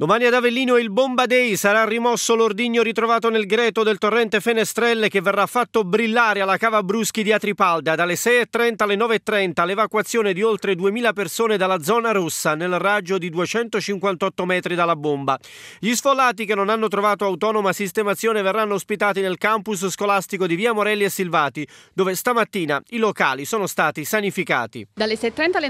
Domani ad Avellino il Bomba Day sarà rimosso l'ordigno ritrovato nel greto del torrente Fenestrelle che verrà fatto brillare alla cava Bruschi di Atripalda dalle 6.30 alle 9.30 l'evacuazione di oltre 2.000 persone dalla zona rossa nel raggio di 258 metri dalla bomba. Gli sfollati che non hanno trovato autonoma sistemazione verranno ospitati nel campus scolastico di Via Morelli e Silvati dove stamattina i locali sono stati sanificati. Dalle 6.30 alle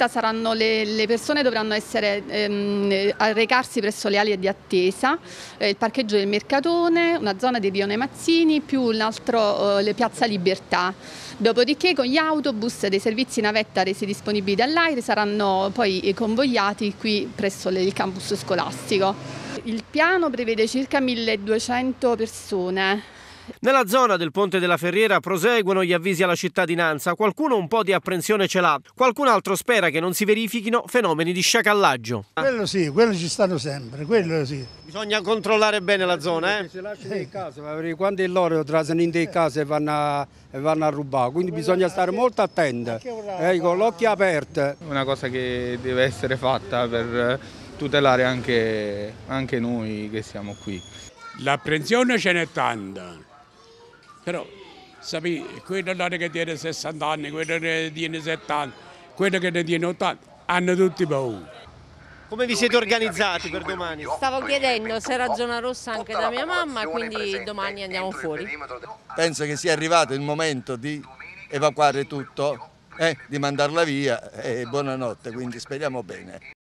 9.30 saranno le, le persone dovranno essere ehm, arrecate recarsi presso le ali di attesa, eh, il parcheggio del Mercatone, una zona di Rione Mazzini più l'altro eh, le Piazza Libertà. Dopodiché con gli autobus dei servizi navetta resi disponibili dall'AIRE saranno poi eh, convogliati qui presso le, il campus scolastico. Il piano prevede circa 1200 persone nella zona del Ponte della Ferriera proseguono gli avvisi alla cittadinanza, qualcuno un po' di apprensione ce l'ha, qualcun altro spera che non si verifichino fenomeni di sciacallaggio. Quello sì, quello ci stanno sempre, quello sì. Bisogna controllare bene la zona, eh? Se lasciano in casa, quando è loro trasano in dei case e vanno a, e vanno a rubare, quindi bisogna stare molto attenti, eh, con ecco, l'occhio aperto. Una cosa che deve essere fatta per eh, tutelare anche, anche noi che siamo qui. L'apprensione ce n'è tanta, però, sapi, quello là che tiene 60 anni, quello che tiene 70, quello che ne tiene 80, hanno tutti paura. Come vi siete organizzati per domani? Stavo chiedendo se era zona rossa anche da mia mamma, quindi domani andiamo fuori. Penso che sia arrivato il momento di evacuare tutto, eh, di mandarla via e eh, buonanotte, quindi speriamo bene.